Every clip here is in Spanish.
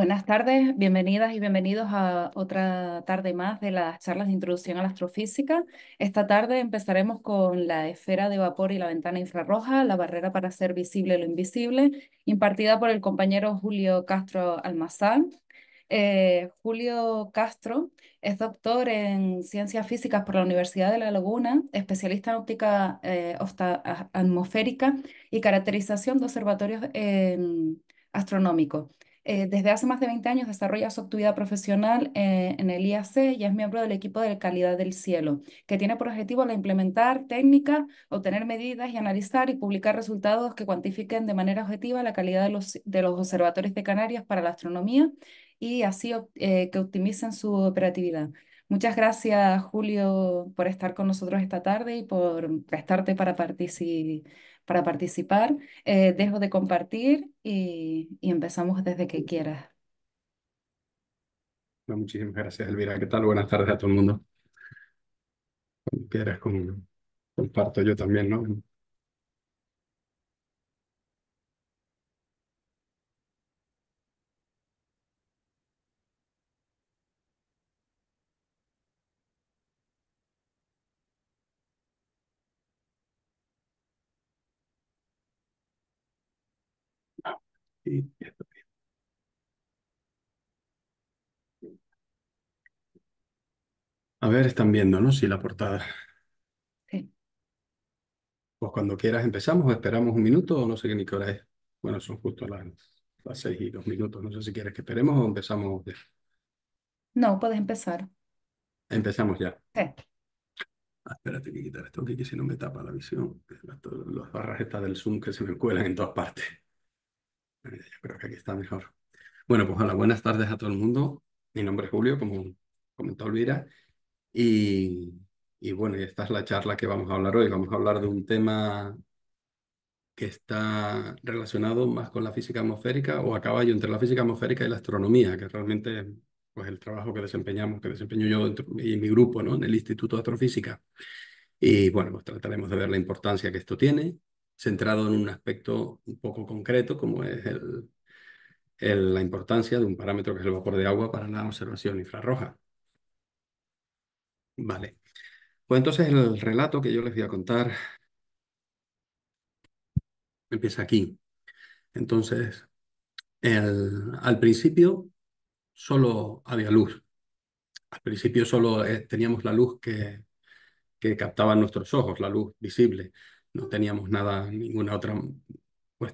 Buenas tardes, bienvenidas y bienvenidos a otra tarde más de las charlas de introducción a la astrofísica. Esta tarde empezaremos con la esfera de vapor y la ventana infrarroja, la barrera para hacer visible lo invisible, impartida por el compañero Julio Castro Almazán. Eh, Julio Castro es doctor en ciencias físicas por la Universidad de La Laguna, especialista en óptica eh, atmosférica y caracterización de observatorios em, astronómicos. Eh, desde hace más de 20 años desarrolla su actividad profesional eh, en el IAC y es miembro del equipo de Calidad del Cielo, que tiene por objetivo la implementar técnica, obtener medidas y analizar y publicar resultados que cuantifiquen de manera objetiva la calidad de los, observatorios de Canarias para la astronomía y así eh, que optimicen su operatividad. Muchas gracias, Julio, por estar con nosotros esta tarde y por prestarte para participar para participar. Eh, dejo de compartir y, empezamos desde que quieras. muchísimas gracias, Elvira. ¿Qué tal? Buenas tardes a todo el mundo. Cuando quieras, comparto yo también, ¿no? A ver, están viendo, ¿no? Sí, la portada. Sí. Pues cuando quieras empezamos, esperamos un minuto o no sé qué ni qué hora es. Bueno, son justo las, las seis y dos minutos. No sé si quieres que esperemos o empezamos ya. No, puedes empezar. Empezamos ya. Sí. Ah, espérate que quitar esto aquí, que si no me tapa la visión. Las barras estas del Zoom que se me cuelan en todas partes. Yo creo que aquí está mejor. Bueno, pues hola, buenas tardes a todo el mundo. Mi nombre es Julio, como comentó Elvira. Y, y bueno, y esta es la charla que vamos a hablar hoy. Vamos a hablar de un tema que está relacionado más con la física atmosférica o a caballo entre la física atmosférica y la astronomía, que realmente es pues, el trabajo que desempeñamos, que desempeño yo y mi grupo ¿no? en el Instituto de Astrofísica. Y bueno, pues trataremos de ver la importancia que esto tiene centrado en un aspecto un poco concreto, como es la importancia de un parámetro que es el vapor de agua para la observación infrarroja. Vale. Pues entonces el relato que yo les voy a contar empieza aquí. Entonces, al principio solo había luz. Al principio solo eh, teníamos la luz que, que captaban nuestros ojos, la luz visible no teníamos nada, ninguna otra,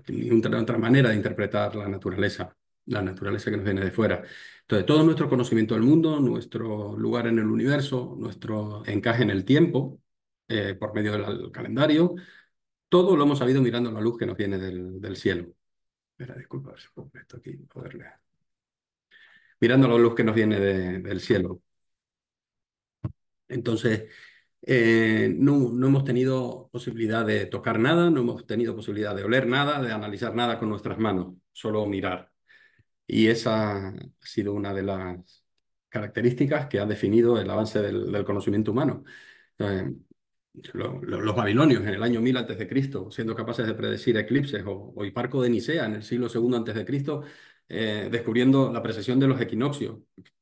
ninguna otra manera de interpretar la naturaleza, la naturaleza que nos viene de fuera. Entonces, todo nuestro conocimiento del mundo, nuestro lugar en el universo, nuestro encaje en el tiempo, eh, por medio del calendario, todo lo hemos sabido mirando la luz que nos viene del, cielo. Espera, disculpa, si esto aquí, Mirando la luz que nos viene del cielo. Entonces, eh, no, no hemos tenido posibilidad de tocar nada, no hemos tenido posibilidad de oler nada, de analizar nada con nuestras manos, solo mirar. Y esa ha sido una de las características que ha definido el avance del, conocimiento humano. Eh, los babilonios en el año 1000 a.C., siendo capaces de predecir eclipses, o, Hiparco de Nicea en el siglo II a.C., eh, descubriendo la precesión de los equinoccios,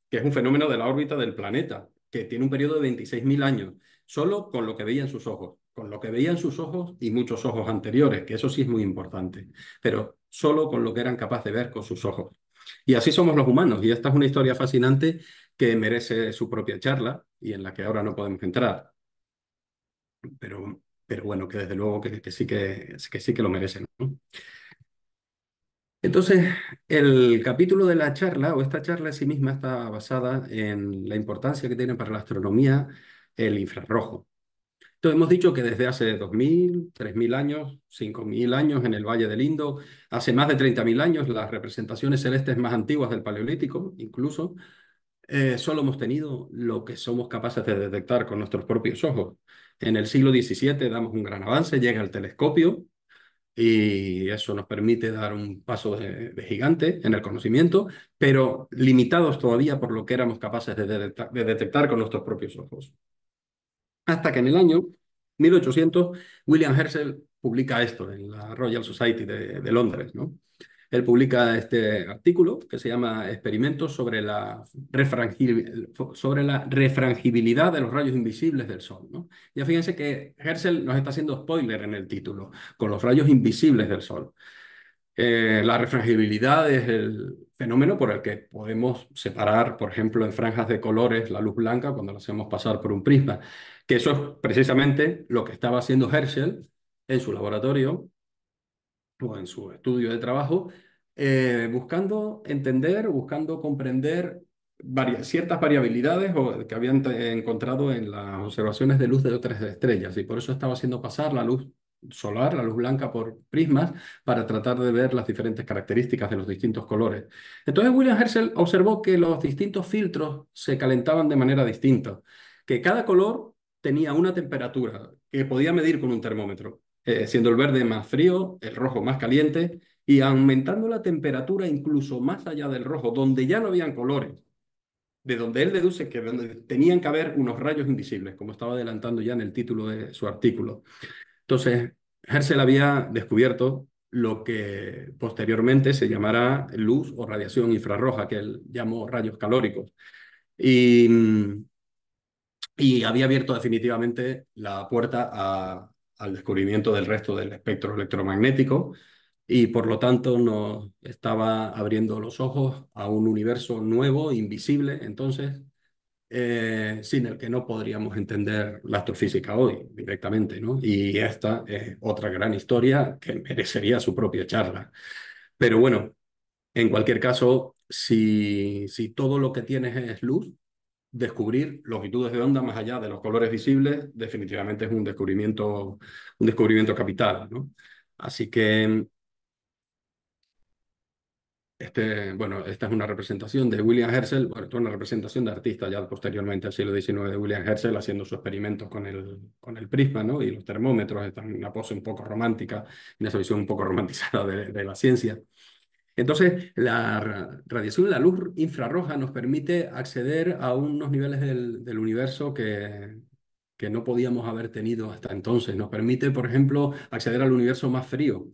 que es un fenómeno de la órbita del planeta, que tiene un periodo de 26.000 años solo con lo que veían sus ojos, con lo que veían sus ojos y muchos ojos anteriores, que eso sí es muy importante, pero solo con lo que eran capaces de ver con sus ojos. Y así somos los humanos, y esta es una historia fascinante que merece su propia charla y en la que ahora no podemos entrar. Pero, pero bueno, que desde luego que, sí, que, sí que lo merecen. Entonces, el capítulo de la charla, o esta charla en sí misma, está basada en la importancia que tiene para la astronomía el infrarrojo. Entonces hemos dicho que desde hace 2.000, 3.000 años, 5.000 años en el Valle del Indo, hace más de 30.000 años, las representaciones celestes más antiguas del Paleolítico, incluso, eh, solo hemos tenido lo que somos capaces de detectar con nuestros propios ojos. En el siglo XVII damos un gran avance, llega el telescopio y eso nos permite dar un paso de, gigante en el conocimiento, pero limitados todavía por lo que éramos capaces de detectar con nuestros propios ojos. Hasta que en el año 1800 William Herschel publica esto en la Royal Society de, Londres. ¿no? Él publica este artículo que se llama Experimentos sobre la, sobre la refrangibilidad de los rayos invisibles del Sol. ¿no? Ya fíjense que Herschel nos está haciendo spoiler en el título, con los rayos invisibles del Sol. Eh, la refrangibilidad es el fenómeno por el que podemos separar, por ejemplo, en franjas de colores la luz blanca cuando la hacemos pasar por un prisma que eso es precisamente lo que estaba haciendo Herschel en su laboratorio o en su estudio de trabajo, eh, buscando entender, buscando comprender ciertas variabilidades que habían encontrado en las observaciones de luz de otras estrellas, y por eso estaba haciendo pasar la luz solar, la luz blanca por prismas, para tratar de ver las diferentes características de los distintos colores. Entonces William Herschel observó que los distintos filtros se calentaban de manera distinta, que cada color tenía una temperatura que podía medir con un termómetro, eh, siendo el verde más frío, el rojo más caliente, y aumentando la temperatura incluso más allá del rojo, donde ya no habían colores, de donde él deduce que tenían que haber unos rayos invisibles, como estaba adelantando ya en el título de su artículo. Entonces, Herschel había descubierto lo que posteriormente se llamará luz o radiación infrarroja, que él llamó rayos calóricos. Y mm, y había abierto definitivamente la puerta al descubrimiento del resto del espectro electromagnético y por lo tanto nos estaba abriendo los ojos a un universo nuevo, invisible, entonces, eh, sin el que no podríamos entender la astrofísica hoy directamente, ¿no? Y esta es otra gran historia que merecería su propia charla. Pero bueno, en cualquier caso, si, si todo lo que tienes es luz, descubrir longitudes de onda más allá de los colores visibles, definitivamente es un descubrimiento, un descubrimiento capital. ¿no? Así que este, bueno, esta es una representación de William Herschel, bueno, es una representación de artista ya posteriormente al siglo XIX de William Herschel haciendo sus experimentos con el, con el prisma ¿no? y los termómetros, están en una pose un poco romántica, una visión un poco romantizada de, de la ciencia. Entonces, la radiación, la luz infrarroja nos permite acceder a unos niveles del, universo que, que no podíamos haber tenido hasta entonces. Nos permite, por ejemplo, acceder al universo más frío,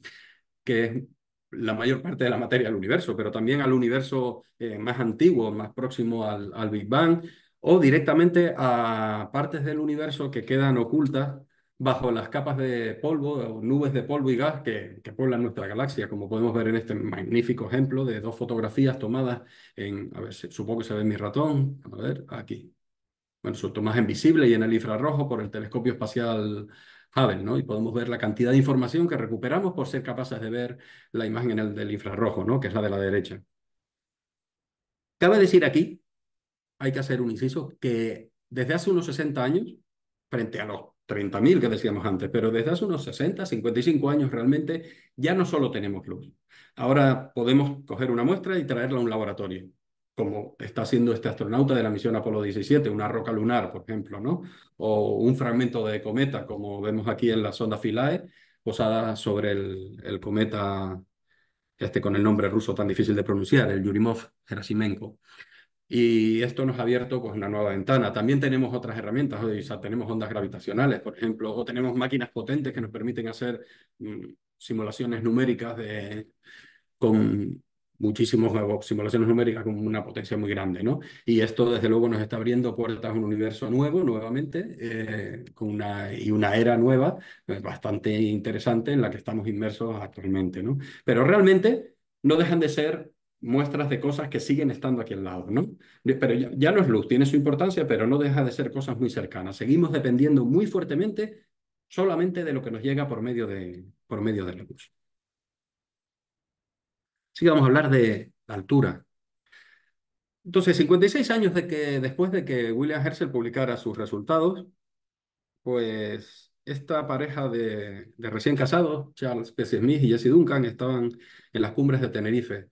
que es la mayor parte de la materia del universo, pero también al universo eh, más antiguo, más próximo al, Big Bang, o directamente a partes del universo que quedan ocultas bajo las capas de polvo o nubes de polvo y gas que, que, nuestra galaxia, como podemos ver en este magnífico ejemplo de dos fotografías tomadas en, a ver, supongo que se ve mi ratón, a ver, aquí. Bueno, su más en visible y en el infrarrojo por el telescopio espacial Hubble, ¿no? Y podemos ver la cantidad de información que recuperamos por ser capaces de ver la imagen en el, del infrarrojo, ¿no? Que es la de la derecha. Cabe decir aquí, hay que hacer un inciso, que desde hace unos 60 años, frente a los 30.000 que decíamos antes, pero desde hace unos 60, 55 años realmente ya no solo tenemos luz. Ahora podemos coger una muestra y traerla a un laboratorio, como está haciendo este astronauta de la misión Apolo 17, una roca lunar, por ejemplo, ¿no? O un fragmento de cometa, como vemos aquí en la sonda Philae, posada sobre el, cometa este con el nombre ruso tan difícil de pronunciar, el Yurimov-Gerasimenko. Y esto nos ha abierto pues, una nueva ventana. También tenemos otras herramientas, o tenemos ondas gravitacionales, por ejemplo, o tenemos máquinas potentes que nos permiten hacer mm, simulaciones numéricas de, con muchísimas simulaciones numéricas con una potencia muy grande. ¿no? Y esto, desde luego, nos está abriendo puertas a un universo nuevo, nuevamente, eh, con una, y una era nueva, eh, bastante interesante, en la que estamos inmersos actualmente. ¿no? Pero realmente no dejan de ser muestras de cosas que siguen estando aquí al lado, ¿no? Pero ya, los no es luz, tiene su importancia, pero no deja de ser cosas muy cercanas. Seguimos dependiendo muy fuertemente solamente de lo que nos llega por medio de, por medio de la luz. Sí, vamos a hablar de altura. Entonces, 56 años de que, después de que William Herschel publicara sus resultados, pues esta pareja de, de recién casados, Charles P. Smith y Jesse Duncan, estaban en las cumbres de Tenerife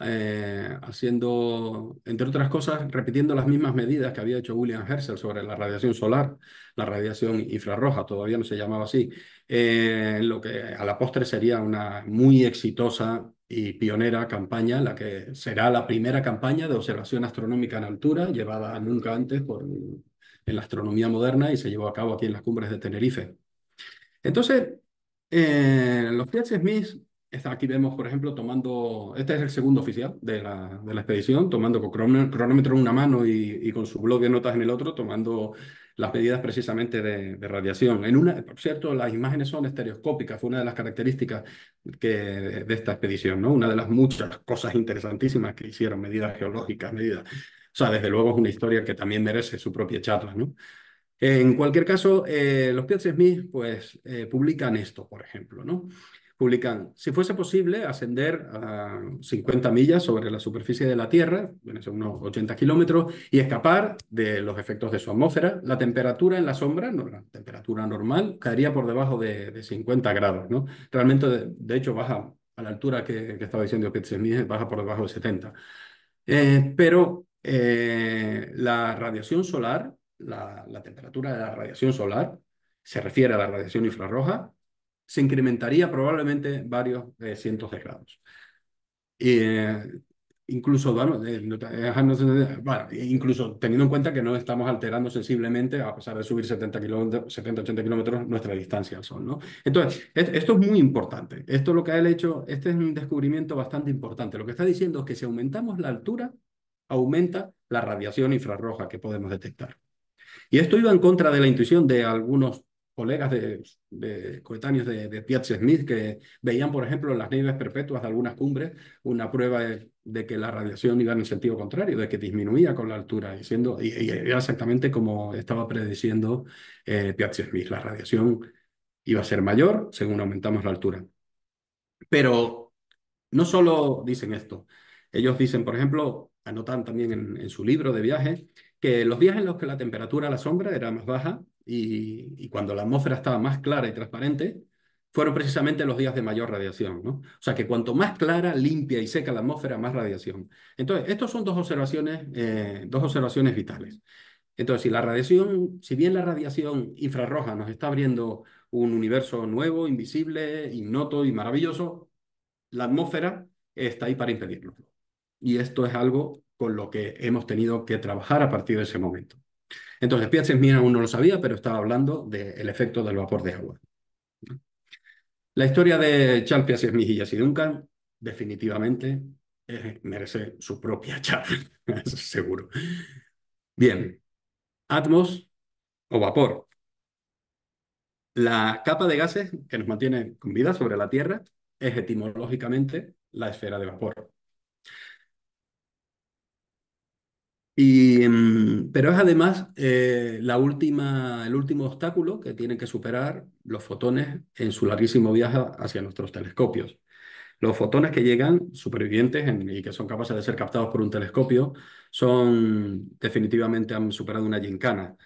eh, haciendo, entre otras cosas, repitiendo las mismas medidas que había hecho William Herschel sobre la radiación solar, la radiación infrarroja, todavía no se llamaba así, eh, lo que a la postre sería una muy exitosa y pionera campaña, la que será la primera campaña de observación astronómica en altura, llevada nunca antes por, en la astronomía moderna y se llevó a cabo aquí en las cumbres de Tenerife. Entonces, eh, los Piazza Smith aquí vemos, por ejemplo, tomando, este es el segundo oficial de la, de la expedición, tomando cronómetro en una mano y, con su blog de notas en el otro, tomando las medidas precisamente de, radiación. En una, por cierto, las imágenes son estereoscópicas, fue una de las características que, de esta expedición, ¿no? una de las muchas cosas interesantísimas que hicieron, medidas geológicas, medidas... O sea, desde luego es una historia que también merece su propia charla, ¿no? En cualquier caso, eh, los Piotr Smith pues, eh, publican esto, por ejemplo, ¿no? si fuese posible ascender a 50 millas sobre la superficie de la Tierra, unos 80 kilómetros, y escapar de los efectos de su atmósfera, la temperatura en la sombra, la temperatura normal, caería por debajo de, 50 grados. ¿no? Realmente, de, hecho, baja a la altura que, estaba diciendo que eh, baja por debajo de 70. Eh, pero eh, la radiación solar, la, la temperatura de la radiación solar, se refiere a la radiación infrarroja, se incrementaría probablemente varios eh, cientos de grados. Eh, incluso, bueno, eh, e incluso teniendo en cuenta que no estamos alterando sensiblemente, a pesar de subir 70, kilómetros, 70 80 kilómetros, nuestra distancia al Sol. ¿no? Entonces, esto es muy importante. Esto es lo que ha hecho, este es un descubrimiento bastante importante. Lo que está diciendo es que si aumentamos la altura, aumenta la radiación infrarroja que podemos detectar. Y esto iba en contra de la intuición de algunos colegas de, coetáneos de, de Smith que veían, por ejemplo, en las nieves perpetuas de algunas cumbres una prueba de, que la radiación iba en el sentido contrario, de que disminuía con la altura, y, era exactamente como estaba prediciendo eh, Smith, la radiación iba a ser mayor según aumentamos la altura. Pero no solo dicen esto, ellos dicen, por ejemplo, anotan también en, en su libro de viajes, que los días en los que la temperatura a la sombra era más baja, y, cuando la atmósfera estaba más clara y transparente, fueron precisamente los días de mayor radiación. ¿no? O sea que cuanto más clara, limpia y seca la atmósfera, más radiación. Entonces, estas son dos observaciones, eh, dos observaciones vitales. Entonces, si la radiación, si bien la radiación infrarroja nos está abriendo un universo nuevo, invisible, innoto y maravilloso, la atmósfera está ahí para impedirlo. Y esto es algo con lo que hemos tenido que trabajar a partir de ese momento. Entonces, piaget aún no lo sabía, pero estaba hablando del efecto del vapor de agua. La historia de Charles Piaget-Smith y Duncan definitivamente eh, merece su propia charla, seguro. Bien, Atmos o vapor. La capa de gases que nos mantiene con vida sobre la Tierra es etimológicamente la esfera de vapor. Y, mm, pero es además eh, la última, el último obstáculo que tienen que superar los fotones en su larguísimo viaje hacia nuestros telescopios. Los fotones que llegan supervivientes y que son capaces de ser captados por un telescopio son definitivamente han superado una gincana.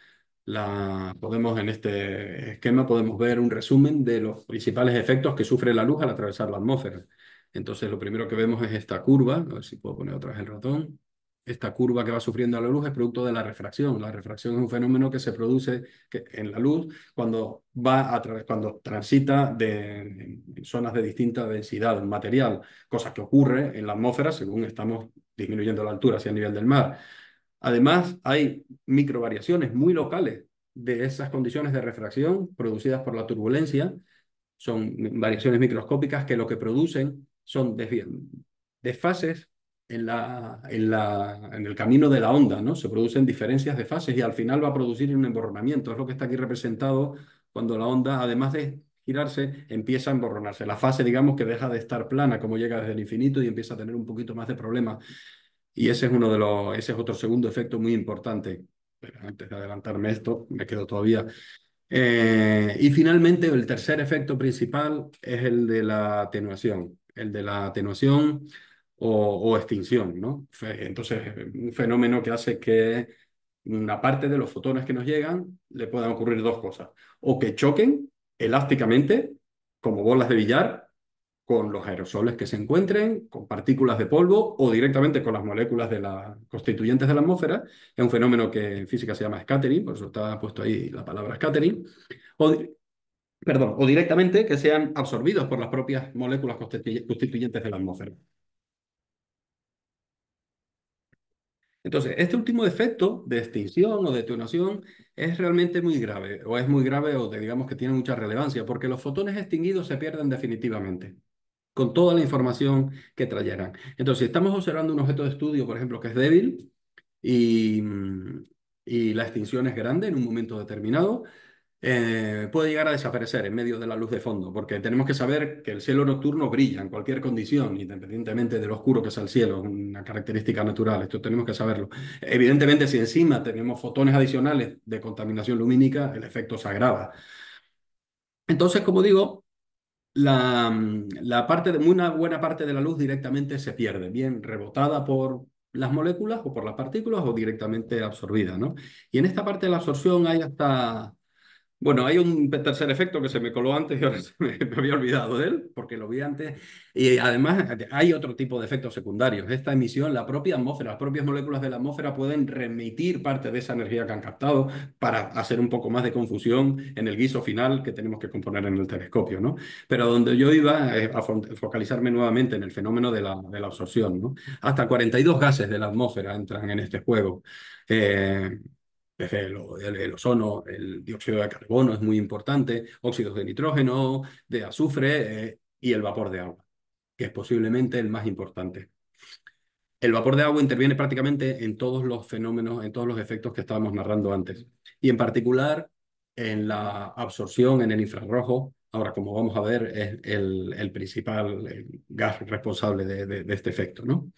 La, podemos en este esquema podemos ver un resumen de los principales efectos que sufre la luz al atravesar la atmósfera. Entonces lo primero que vemos es esta curva, a ver si puedo poner otra vez el ratón esta curva que va sufriendo la luz es producto de la refracción. La refracción es un fenómeno que se produce en la luz cuando va a cuando transita de zonas de distinta densidad material, cosa que ocurre en la atmósfera según estamos disminuyendo la altura hacia el nivel del mar. Además, hay microvariaciones muy locales de esas condiciones de refracción producidas por la turbulencia. Son variaciones microscópicas que lo que producen son desfases en, la, en, la, en, el camino de la onda, ¿no? Se producen diferencias de fases y al final va a producir un emborronamiento. Es lo que está aquí representado cuando la onda, además de girarse, empieza a emborronarse. La fase, digamos, que deja de estar plana, como llega desde el infinito y empieza a tener un poquito más de problemas. Y ese es uno de los, ese es otro segundo efecto muy importante. antes de adelantarme esto, me quedo todavía. Eh, y finalmente, el tercer efecto principal es el de la atenuación. El de la atenuación o, extinción, ¿no? Entonces, eh, un fenómeno que hace que una parte de los fotones que nos llegan le puedan ocurrir dos cosas. O que choquen elásticamente, como bolas de billar, con los aerosoles que se encuentren, con partículas de polvo o directamente con las moléculas de la, constituyentes de la atmósfera. Es un fenómeno que en física se llama scattering, por eso está puesto ahí la palabra scattering. O, perdón, o directamente que sean absorbidos por las propias moléculas constituyentes de la atmósfera. Entonces, este último defecto de extinción o detonación es realmente muy grave, o es muy grave, o digamos que tiene mucha relevancia, porque los fotones extinguidos se pierden definitivamente con toda la información que traerán. Entonces, si estamos observando un objeto de estudio, por ejemplo, que es débil y la extinción es grande en un momento determinado, eh, puede llegar a desaparecer en medio de la luz de fondo, porque tenemos que saber que el cielo nocturno brilla en cualquier condición, independientemente de lo oscuro que sea el cielo, una característica natural, esto tenemos que saberlo. Evidentemente, si encima tenemos fotones adicionales de contaminación lumínica, el efecto se agrava. Entonces, como digo, la, parte de, una buena parte de la luz directamente se pierde, bien rebotada por las moléculas o por las partículas o directamente absorbida, ¿no? Y en esta parte de la absorción hay hasta bueno, hay un tercer efecto que se me coló antes y ahora se me, había olvidado de él, porque lo vi antes. Y además eh, hay otro tipo de efectos secundarios. Esta emisión, la propia atmósfera, las propias moléculas de la atmósfera pueden remitir parte de esa energía que han captado para hacer un poco más de confusión en el guiso final que tenemos que componer en el telescopio, ¿no? Pero donde yo iba a focalizarme nuevamente en el fenómeno de la, de la absorción, ¿no? Hasta 42 gases de la atmósfera entran en este juego. Eh, el, ozono, el dióxido de carbono es muy importante, óxidos de nitrógeno, de azufre eh, y el vapor de agua, que es posiblemente el más importante. El vapor de agua interviene prácticamente en todos los fenómenos, en todos los efectos que estábamos narrando antes, y en particular en la absorción en el infrarrojo. Ahora, como vamos a ver, es el, principal eh, gas responsable de, este efecto. ¿no?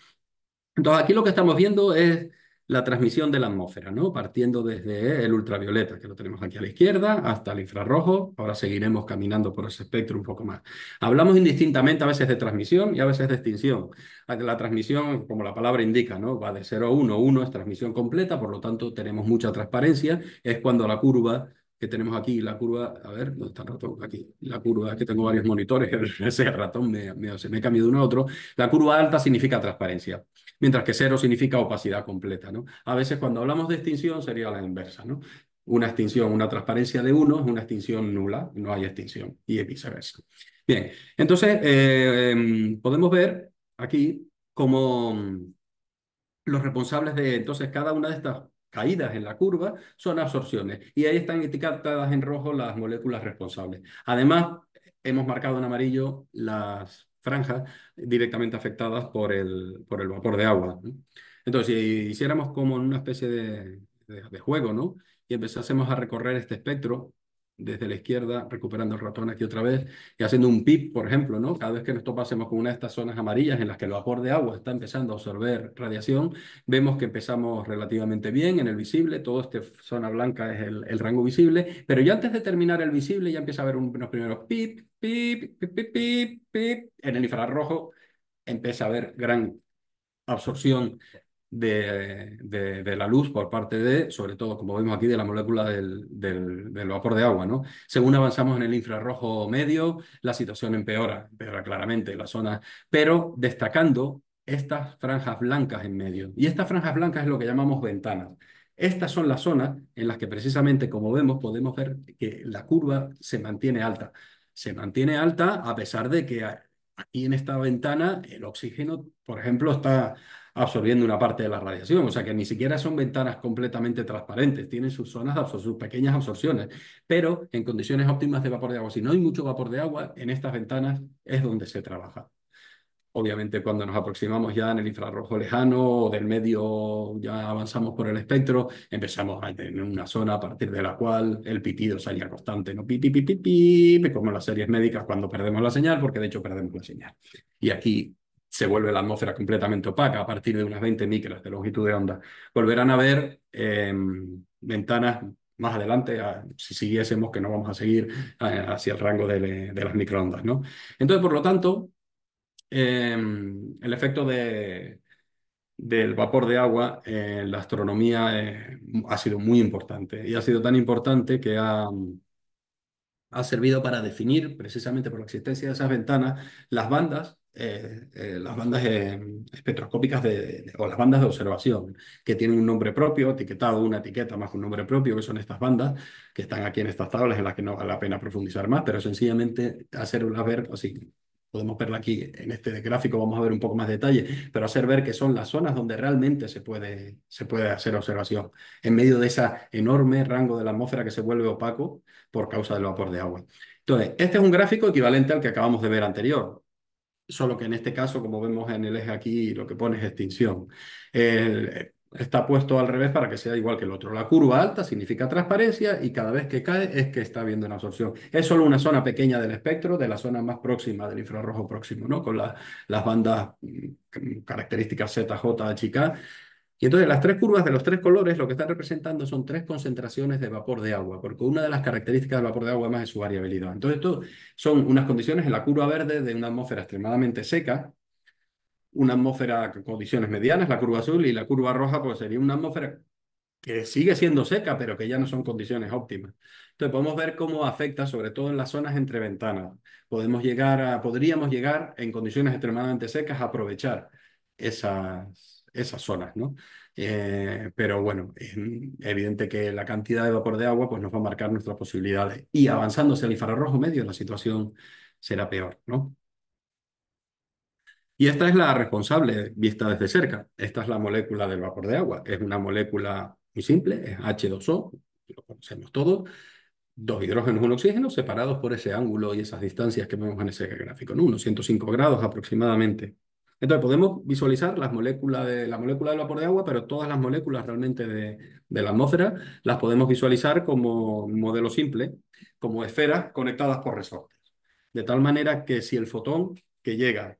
Entonces, aquí lo que estamos viendo es la transmisión de la atmósfera, ¿no? partiendo desde el ultravioleta, que lo tenemos aquí a la izquierda, hasta el infrarrojo. Ahora seguiremos caminando por ese espectro un poco más. Hablamos indistintamente a veces de transmisión y a veces de extinción. La transmisión, como la palabra indica, ¿no? va de 0 a 1. 1 es transmisión completa, por lo tanto tenemos mucha transparencia. Es cuando la curva que tenemos aquí, la curva, a ver, ¿dónde está el ratón? Aquí, la curva, que tengo varios monitores, ese ratón me, he se me de uno a otro. La curva alta significa transparencia, mientras que cero significa opacidad completa, ¿no? A veces cuando hablamos de extinción sería la inversa, ¿no? Una extinción, una transparencia de uno es una extinción nula, no hay extinción, y viceversa. Bien, entonces eh, em, podemos ver aquí como mm, los responsables de entonces cada una de estas caídas en la curva son absorciones y ahí están etiquetadas en rojo las moléculas responsables. Además, hemos marcado en amarillo las franjas directamente afectadas por el, por el vapor de agua. Entonces, si hiciéramos como una especie de, de juego, ¿no? Y empezásemos a recorrer este espectro, desde la izquierda, recuperando el ratón aquí otra vez y haciendo un pip, por ejemplo, ¿no? Cada vez que nos topásemos con una de estas zonas amarillas en las que el vapor de agua está empezando a absorber radiación, vemos que empezamos relativamente bien en el visible, toda esta zona blanca es el, rango visible, pero ya antes de terminar el visible ya empieza a haber unos primeros pip, pip, pip, pip, pip, pip, en el infrarrojo empieza a haber gran absorción de, la luz por parte de, sobre todo, como vemos aquí, de la molécula del, vapor de agua. ¿no? Según avanzamos en el infrarrojo medio, la situación empeora, empeora claramente la zona, pero destacando estas franjas blancas en medio. Y estas franjas blancas es lo que llamamos ventanas. Estas son las zonas en las que precisamente, como vemos, podemos ver que la curva se mantiene alta. Se mantiene alta a pesar de que aquí en esta ventana el oxígeno, por ejemplo, está absorbiendo una parte de la radiación, o sea que ni siquiera son ventanas completamente transparentes, tienen sus zonas de absorción, sus pequeñas absorciones, pero en condiciones óptimas de vapor de agua, si no hay mucho vapor de agua, en estas ventanas es donde se trabaja. Obviamente cuando nos aproximamos ya en el infrarrojo lejano o del medio ya avanzamos por el espectro, empezamos a tener una zona a partir de la cual el pitido salía constante, ¿no? Pi, pi, pi, como en las series médicas cuando perdemos la señal, porque de hecho perdemos la señal. Y aquí se vuelve la atmósfera completamente opaca a partir de unas 20 micras de longitud de onda. Volverán a ver em, ventanas más adelante, si siguiésemos, que no vamos a seguir hacia el rango de, las microondas. ¿no? Entonces, por lo tanto, em, el efecto del vapor de agua en la astronomía eh, ha sido muy importante y ha sido tan importante que ha ha servido para definir, precisamente por la existencia de esas ventanas, las bandas eh, eh, las bandas eh, espectroscópicas de, o las bandas de observación, que tienen un nombre propio, etiquetado, una etiqueta más un nombre propio, que son estas bandas, que están aquí en estas tablas en las que no vale la pena profundizar más, pero sencillamente hacerlas ver, así podemos verla aquí en este gráfico, vamos a ver un poco más de detalle, pero hacer ver que son las zonas donde realmente se puede, se puede hacer observación, en medio de ese enorme rango de la atmósfera que se vuelve opaco por causa del vapor de agua. Entonces, este es un gráfico equivalente al que acabamos de ver anterior solo que en este caso, como vemos en el eje aquí, lo que pone es extinción. Eh, está puesto al revés para que sea igual que el otro. La curva alta significa transparencia y cada vez que cae es que está habiendo una absorción. Es solo una zona pequeña del espectro, de la zona más próxima del infrarrojo próximo, ¿no? Con las bandas mm, características ZJ, K. Y entonces las tres curvas de los tres colores lo que están representando son tres concentraciones de vapor de agua, porque una de las características del vapor de agua más es su variabilidad. Entonces, esto son unas condiciones en la curva verde de una atmósfera extremadamente seca, una atmósfera con condiciones medianas, la curva azul, y la curva roja pues sería una atmósfera que sigue siendo seca, pero que ya no son condiciones óptimas. Entonces podemos ver cómo afecta, sobre todo en las zonas entre ventanas. Podemos llegar a, podríamos llegar en condiciones extremadamente secas a aprovechar esas, esas zonas, ¿no? Eh, pero bueno, es evidente que la cantidad de vapor de agua pues, nos va a marcar nuestras posibilidades. Y avanzándose al infrarrojo medio, la situación será peor, ¿no? Y esta es la responsable vista desde cerca. Esta es la molécula del vapor de agua. Es una molécula muy simple, es H2O, lo conocemos todos, dos hidrógenos, y un oxígeno, separados por ese ángulo y esas distancias que vemos en ese gráfico, unos 105 grados aproximadamente. Entonces podemos visualizar las moléculas de, la molécula del vapor de agua, pero todas las moléculas realmente de, la atmósfera las podemos visualizar como un modelo simple, como esferas conectadas por resortes. De tal manera que si el fotón que llega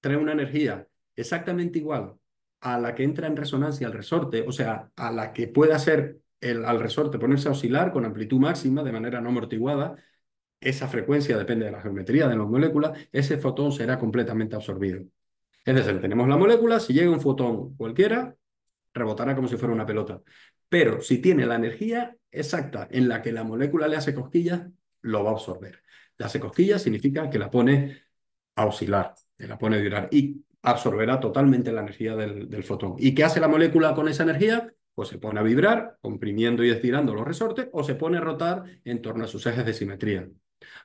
trae una energía exactamente igual a la que entra en resonancia al resorte, o sea, a la que pueda hacer el, al resorte ponerse a oscilar con amplitud máxima de manera no amortiguada, esa frecuencia depende de la geometría de las moléculas, ese fotón será completamente absorbido. Es decir, tenemos la molécula, si llega un fotón cualquiera, rebotará como si fuera una pelota. Pero si tiene la energía exacta en la que la molécula le hace cosquillas, lo va a absorber. Le hace cosquillas significa que la pone a oscilar, la pone a vibrar y absorberá totalmente la energía del, del fotón. ¿Y qué hace la molécula con esa energía? Pues se pone a vibrar, comprimiendo y estirando los resortes, o se pone a rotar en torno a sus ejes de simetría.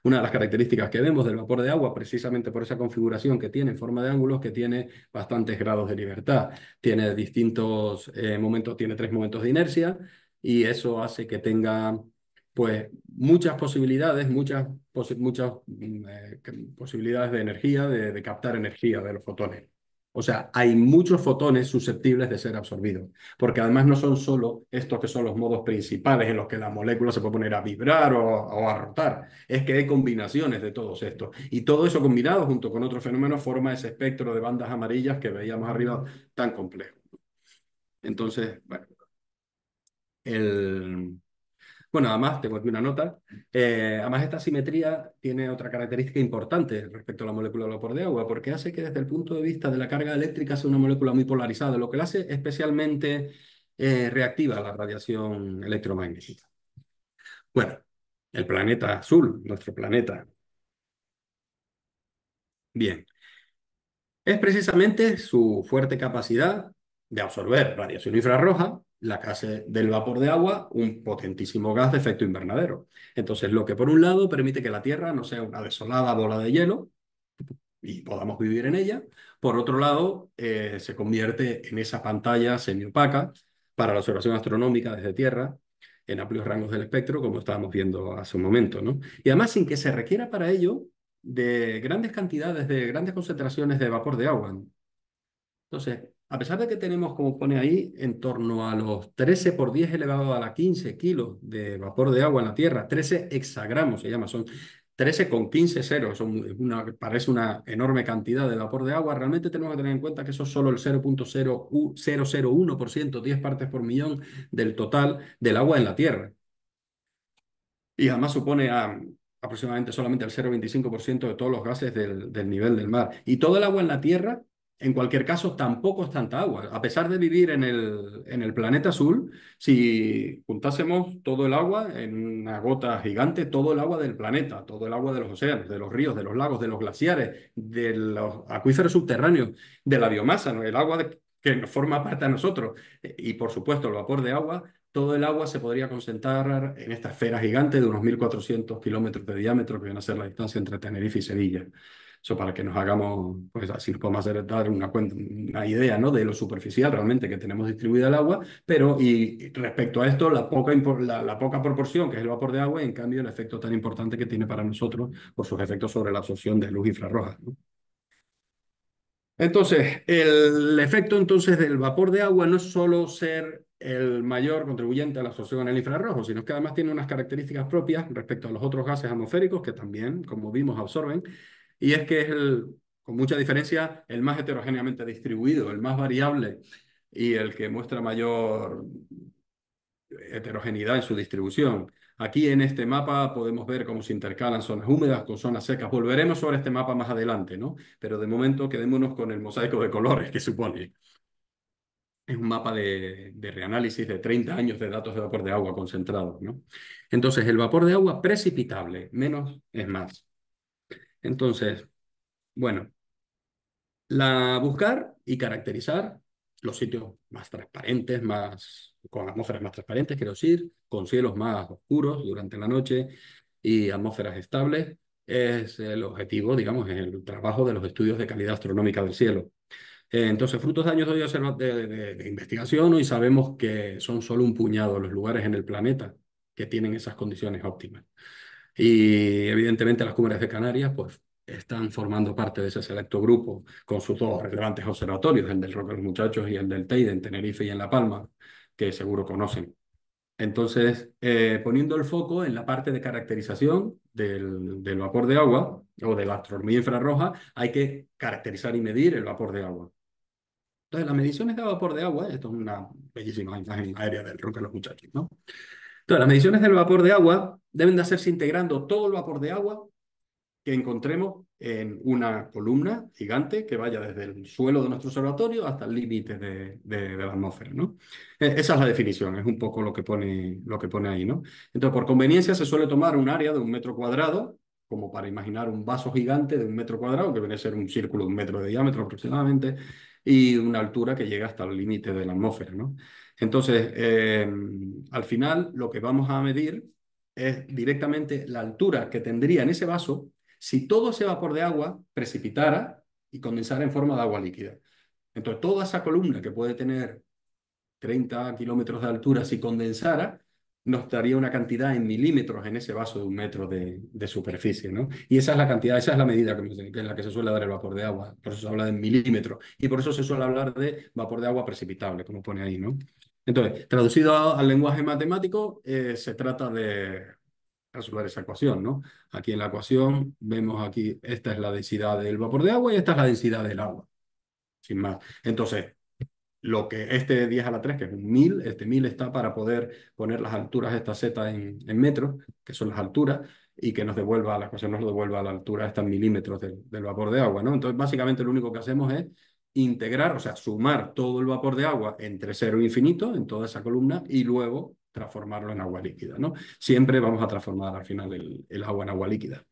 Una de las características que vemos del vapor de agua, precisamente por esa configuración que tiene en forma de ángulos, que tiene bastantes grados de libertad. Tiene distintos eh, momentos, tiene tres momentos de inercia y eso hace que tenga pues muchas posibilidades, muchas, muchas mm, eh, posibilidades de energía, de, de captar energía de los fotones. O sea, hay muchos fotones susceptibles de ser absorbidos, porque además no son solo estos que son los modos principales en los que la molécula se puede poner a vibrar o, a rotar, es que hay combinaciones de todos estos. Y todo eso combinado junto con otros fenómenos forma ese espectro de bandas amarillas que veíamos arriba tan complejo. Entonces, bueno, el, bueno, además, tengo aquí una nota. Eh, además, esta simetría tiene otra característica importante respecto a la molécula de vapor de agua, porque hace que desde el punto de vista de la carga eléctrica sea una molécula muy polarizada, lo que la hace especialmente eh, reactiva a la radiación electromagnética. Bueno, el planeta azul, nuestro planeta. Bien. Es precisamente su fuerte capacidad de absorber radiación infrarroja la clase del vapor de agua, un potentísimo gas de efecto invernadero. Entonces, lo que por un lado permite que la Tierra no sea una desolada bola de hielo y podamos vivir en ella, por otro lado, eh, se convierte en esa pantalla semiopaca para la observación astronómica desde Tierra en amplios rangos del espectro, como estábamos viendo hace un momento. ¿no? Y además, sin que se requiera para ello de grandes cantidades, de grandes concentraciones de vapor de agua. Entonces, a pesar de que tenemos, como pone ahí, en torno a los 13 por 10 elevado a la 15 kilos de vapor de agua en la Tierra, 13 hexagramos se llama, son 13 con 15 ceros, son una, parece una enorme cantidad de vapor de agua, realmente tenemos que tener en cuenta que eso es solo el 0.001%, 10 partes por millón del total del agua en la Tierra. Y además supone ah, aproximadamente solamente el 0,25% de todos los gases del, del nivel del mar. Y todo el agua en la Tierra en cualquier caso, tampoco es tanta agua. A pesar de vivir en el, en el planeta azul, si juntásemos todo el agua en una gota gigante, todo el agua del planeta, todo el agua de los océanos, de los ríos, de los lagos, de los glaciares, de los acuíferos subterráneos, de la biomasa, el agua que forma parte de nosotros, y por supuesto el vapor de agua, todo el agua se podría concentrar en esta esfera gigante de unos 1.400 kilómetros de diámetro, que van a ser la distancia entre Tenerife y Sevilla para que nos hagamos, pues así nos podemos hacer, dar una, idea ¿no? de lo superficial realmente que tenemos distribuida el agua, pero y respecto a esto, la poca, la, poca proporción que es el vapor de agua, en cambio el efecto tan importante que tiene para nosotros por sus efectos sobre la absorción de luz infrarroja. Entonces, el efecto entonces del vapor de agua no es solo ser el mayor contribuyente a la absorción en el infrarrojo, sino que además tiene unas características propias respecto a los otros gases atmosféricos que también, como vimos, absorben, y es que es el, con mucha diferencia el más heterogéneamente distribuido, el más variable y el que muestra mayor heterogeneidad en su distribución. Aquí en este mapa podemos ver cómo se intercalan zonas húmedas con zonas secas. Volveremos sobre este mapa más adelante, ¿no? Pero de momento quedémonos con el mosaico de colores que supone. Es un mapa de, reanálisis de 30 años de datos de vapor de agua concentrado, ¿no? Entonces, el vapor de agua precipitable, menos es más. Entonces, bueno, la, buscar y caracterizar los sitios más transparentes, más, con atmósferas más transparentes, quiero decir, con cielos más oscuros durante la noche y atmósferas estables, es el objetivo, digamos, en el trabajo de los estudios de calidad astronómica del cielo. Eh, entonces, frutos de años de, de, investigación, hoy sabemos que son solo un puñado los lugares en el planeta que tienen esas condiciones óptimas. Y evidentemente las cumbres de Canarias, pues están formando parte de ese selecto grupo con sus dos relevantes observatorios, el del Roque de los Muchachos y el del Teide en Tenerife y en La Palma, que seguro conocen. Entonces, eh, poniendo el foco en la parte de caracterización del, del vapor de agua o de la astronomía infrarroja, hay que caracterizar y medir el vapor de agua. Entonces, las mediciones de vapor de agua, esto es una bellísima imagen aérea del Roque de los Muchachos, ¿no? Entonces, las mediciones del vapor de agua deben de hacerse integrando todo el vapor de agua que encontremos en una columna gigante que vaya desde el suelo de nuestro observatorio hasta el límite de, la atmósfera, ¿no? E, esa es la definición, es un poco lo que, pone, lo que pone ahí, ¿no? Entonces, por conveniencia se suele tomar un área de un metro cuadrado, como para imaginar un vaso gigante de un metro cuadrado, que viene a ser un círculo de un metro de diámetro aproximadamente, y una altura que llega hasta el límite de la atmósfera, ¿no? Entonces, eh, al final lo que vamos a medir es directamente la altura que tendría en ese vaso si todo ese vapor de agua precipitara y condensara en forma de agua líquida. Entonces, toda esa columna que puede tener 30 kilómetros de altura, si condensara, nos daría una cantidad en milímetros en ese vaso de un metro de, superficie, ¿no? Y esa es la cantidad, esa es la medida en la que se suele dar el vapor de agua, por eso se habla de milímetros, y por eso se suele hablar de vapor de agua precipitable, como pone ahí, ¿no? Entonces, traducido al lenguaje matemático, eh, se trata de resolver esa ecuación, ¿no? Aquí en la ecuación vemos aquí, esta es la densidad del vapor de agua y esta es la densidad del agua, sin más. Entonces, lo que este 10 a la 3, que es un 1000, este 1000 está para poder poner las alturas de esta z en, metros, que son las alturas, y que nos devuelva, la ecuación nos devuelva a la altura están milímetros del, del, vapor de agua, ¿no? Entonces, básicamente lo único que hacemos es integrar, o sea, sumar todo el vapor de agua entre cero e infinito en toda esa columna y luego transformarlo en agua líquida, ¿no? Siempre vamos a transformar al final el, agua en agua líquida.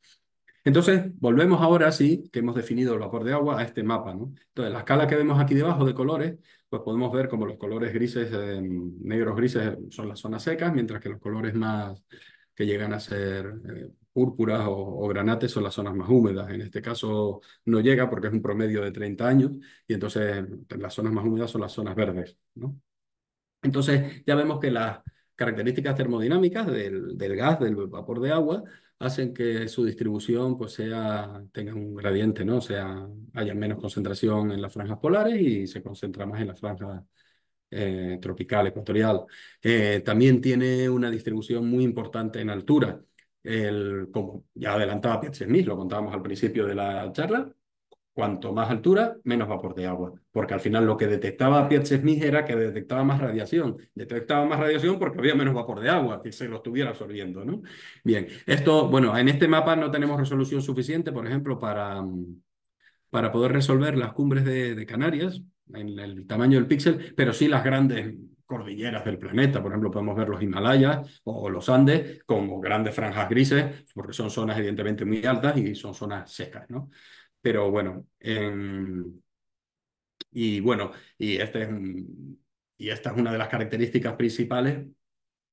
Entonces, volvemos ahora sí, que hemos definido el vapor de agua, a este mapa, ¿no? Entonces, la escala que vemos aquí debajo de colores, pues podemos ver como los colores grises, eh, negros grises son las zonas secas, mientras que los colores más que llegan a ser eh, púrpuras o, granates son las zonas más húmedas. En este caso no llega porque es un promedio de 30 años y entonces las zonas más húmedas son las zonas verdes. ¿no? Entonces ya vemos que las características termodinámicas del, del, gas, del vapor de agua, hacen que su distribución pues, sea, tenga un gradiente, ¿no? o sea, haya menos concentración en las franjas polares y se concentra más en las franjas eh, tropical, ecuatorial. Eh, también tiene una distribución muy importante en altura el, como ya adelantaba Piet lo contábamos al principio de la charla, cuanto más altura, menos vapor de agua. Porque al final lo que detectaba Piet era que detectaba más radiación. Detectaba más radiación porque había menos vapor de agua, que se lo estuviera absorbiendo, ¿no? Bien, esto, bueno, en este mapa no tenemos resolución suficiente, por ejemplo, para, para poder resolver las cumbres de, de Canarias, en el tamaño del píxel, pero sí las grandes cordilleras del planeta. Por ejemplo, podemos ver los Himalayas o los Andes como grandes franjas grises, porque son zonas evidentemente muy altas y son zonas secas, ¿no? Pero bueno, y bueno, y, este y esta es una de las características principales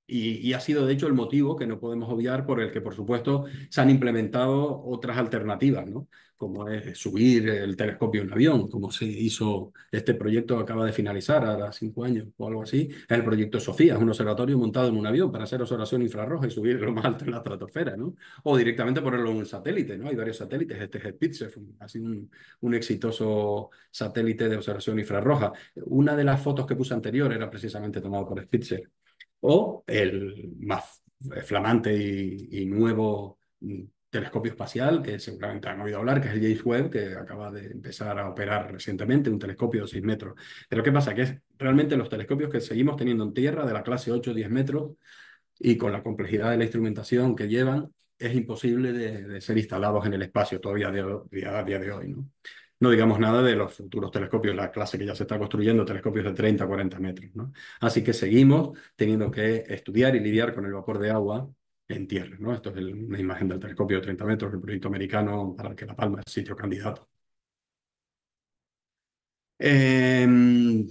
y, ha sido, de hecho, el motivo que no podemos obviar por el que, por supuesto, se han implementado otras alternativas, ¿no? como es subir el telescopio en un avión, como se hizo este proyecto acaba de finalizar, ahora cinco años o algo así, el proyecto Sofía, es un observatorio montado en un avión para hacer observación infrarroja y subir lo más alto en la estratosfera, ¿no? O directamente ponerlo en un satélite, ¿no? Hay varios satélites, este es el ha sido un, un exitoso satélite de observación infrarroja. Una de las fotos que puse anterior era precisamente tomada por Spitzer o el más flamante y, nuevo telescopio espacial que seguramente han oído hablar, que es el James Webb, que acaba de empezar a operar recientemente, un telescopio de 6 metros. Pero ¿qué pasa? Que es realmente los telescopios que seguimos teniendo en Tierra de la clase 8 10 metros y con la complejidad de la instrumentación que llevan, es imposible de, ser instalados en el espacio todavía a día, día de hoy. ¿no? No digamos nada de los futuros telescopios, la clase que ya se está construyendo, telescopios de 30, 40 metros. ¿no? Así que seguimos teniendo que estudiar y lidiar con el vapor de agua en tierra. ¿no? Esto es una imagen del telescopio de 30 metros, el proyecto americano para el que La Palma es sitio candidato. Em,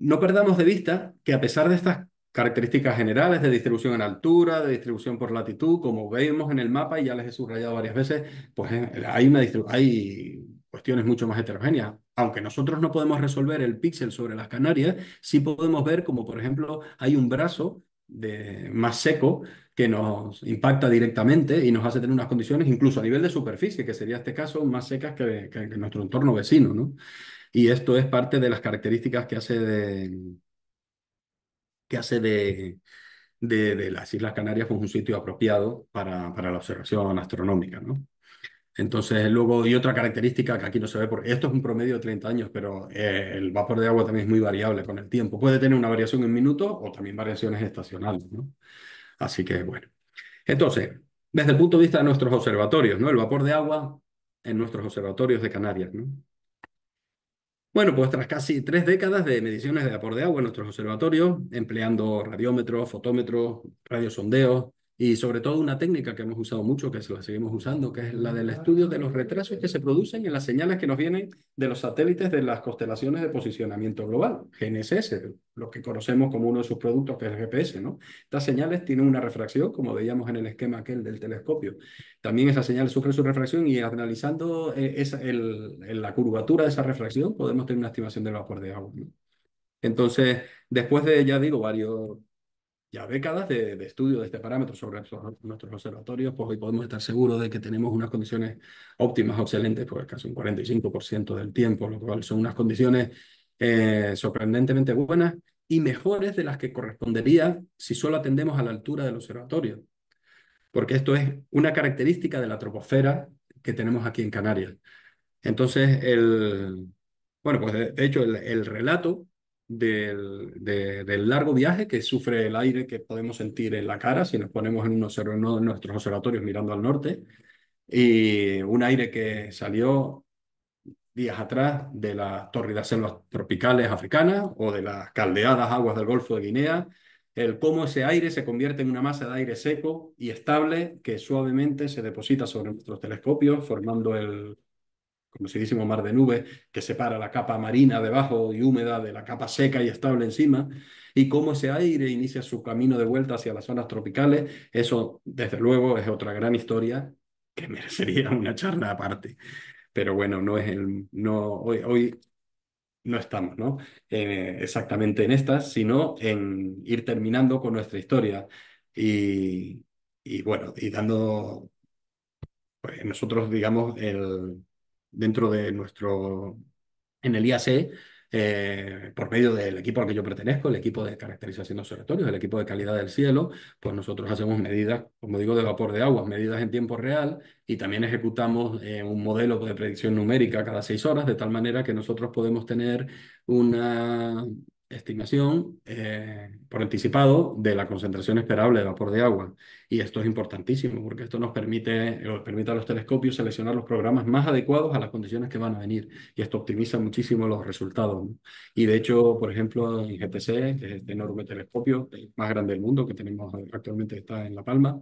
no perdamos de vista que a pesar de estas características generales de distribución en altura, de distribución por latitud, como vemos en el mapa y ya les he subrayado varias veces, pues eh, hay, una distribución cuestiones mucho más heterogéneas. Aunque nosotros no podemos resolver el píxel sobre las Canarias, sí podemos ver como, por ejemplo, hay un brazo más seco que nos impacta directamente y nos hace tener unas condiciones, incluso a nivel de superficie, que sería este caso, más secas que, nuestro entorno vecino. ¿no? Y esto es parte de las características que hace de, que hace de, las Islas Canarias como un sitio apropiado para, para la observación astronómica. ¿no? Entonces, luego, y otra característica que aquí no se ve, porque esto es un promedio de 30 años, pero eh, el vapor de agua también es muy variable con el tiempo. Puede tener una variación en minutos o también variaciones estacionales, ¿no? Así que, bueno. Entonces, desde el punto de vista de nuestros observatorios, ¿no? El vapor de agua en nuestros observatorios de Canarias, ¿no? Bueno, pues tras casi tres décadas de mediciones de vapor de agua en nuestros observatorios, empleando radiómetros, fotómetros, radiosondeos, y sobre todo una técnica que hemos usado mucho, que la seguimos usando, que es la del estudio de los retrasos que se producen en las señales que nos vienen de los satélites de las constelaciones de posicionamiento global, GNSS, lo que conocemos como uno de sus productos, que es el GPS. Estas señales tienen una refracción, como veíamos en el esquema aquel del telescopio. También esa señal sufre su refracción y analizando eh, el, la curvatura de esa refracción podemos tener una estimación del vapor de agua. Entonces, después de, ya digo, varios ya décadas de, estudio de este parámetro sobre nuestros, observatorios, pues hoy podemos estar seguros de que tenemos unas condiciones óptimas o excelentes, pues casi un 45% del tiempo, lo cual son unas condiciones eh, sorprendentemente buenas y mejores de las que correspondería si solo atendemos a la altura del observatorio, porque esto es una característica de la troposfera que tenemos aquí en Canarias. Entonces, el, bueno, pues de, hecho el relato del, del, largo viaje que sufre el aire que podemos sentir en la cara si nos ponemos en uno de nuestros observatorios mirando al norte. Y un aire que salió días atrás de las tórridas selvas tropicales africanas o de las caldeadas aguas del Golfo de Guinea, el cómo ese aire se convierte en una masa de aire seco y estable que suavemente se deposita sobre nuestros telescopios formando el, conocidísimo mar de nubes, que separa la capa marina debajo y húmeda de la capa seca y estable encima, y cómo ese aire inicia su camino de vuelta hacia las zonas tropicales, eso desde luego es otra gran historia que merecería una charla aparte. Pero bueno, no es el, no, hoy, hoy no estamos ¿no? Eh, exactamente en estas, sino en ir terminando con nuestra historia y, y bueno, y dando, pues nosotros digamos, el, dentro de nuestro, en el IAC, eh, por medio del equipo al que yo pertenezco, el equipo de caracterización de observatorios, el equipo de calidad del cielo, pues nosotros hacemos medidas, como digo, de vapor de agua, medidas en tiempo real y también ejecutamos eh, un modelo de predicción numérica cada seis horas, de tal manera que nosotros podemos tener una, estimación eh, por anticipado de la concentración esperable de vapor de agua. Y esto es importantísimo porque esto nos permite, nos permite a los telescopios seleccionar los programas más adecuados a las condiciones que van a venir. Y esto optimiza muchísimo los resultados. Y de hecho, por ejemplo, en GTC, que es este enorme telescopio, el más grande del mundo que tenemos actualmente está en La Palma,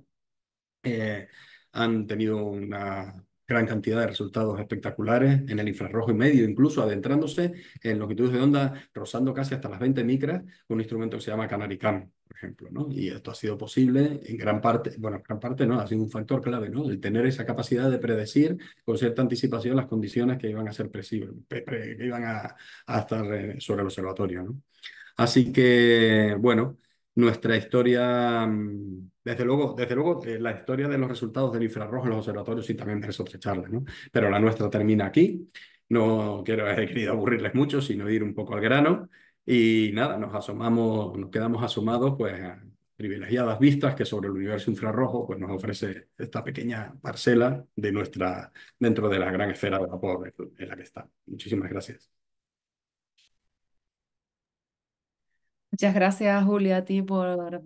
eh, han tenido una gran cantidad de resultados espectaculares en el infrarrojo y medio, incluso adentrándose en longitudes de onda, rozando casi hasta las 20 micras, con un instrumento que se llama Canaricam, por ejemplo, ¿no? Y esto ha sido posible en gran parte, bueno, en gran parte no, ha sido un factor clave, ¿no? El tener esa capacidad de predecir con cierta anticipación las condiciones que iban a ser presibles, que iban a, a estar eh, sobre el observatorio, ¿no? Así que, bueno, nuestra historia, mm, desde luego, desde luego eh, la historia de los resultados del infrarrojo en los observatorios y también de sospecharla, ¿no? pero la nuestra termina aquí. No quiero, he querido aburrirles mucho, sino ir un poco al grano. Y nada, nos asomamos, quedamos asomados pues, a privilegiadas vistas que sobre el universo infrarrojo pues, nos ofrece esta pequeña parcela de nuestra, dentro de la gran esfera de vapor en la que está. Muchísimas gracias. Muchas gracias, Julia, a ti por,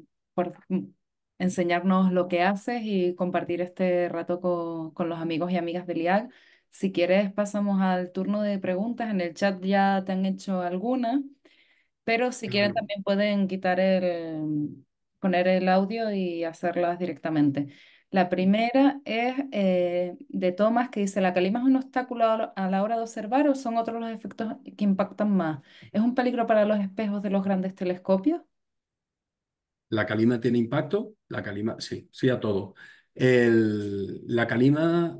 enseñarnos lo que haces y compartir este rato con, con los amigos y amigas del IAG. Si quieres, pasamos al turno de preguntas. En el chat ya te han hecho algunas, pero si quieren también pueden quitar el, poner el audio y hacerlas directamente. La primera es eh, de Thomas que dice, ¿la calima es un obstáculo a la hora de observar o son otros los efectos que impactan más? ¿Es un peligro para los espejos de los grandes telescopios? ¿La calima tiene impacto? La calima, sí, sí a todo. El, la calima,